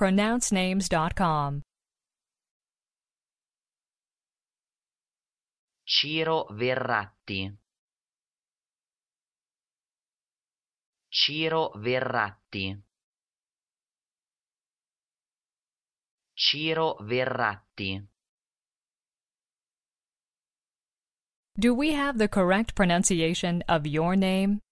pronouncenames.com. Ciro Verratti. Ciro Verratti. Ciro Verratti. Do we have the correct pronunciation of your name?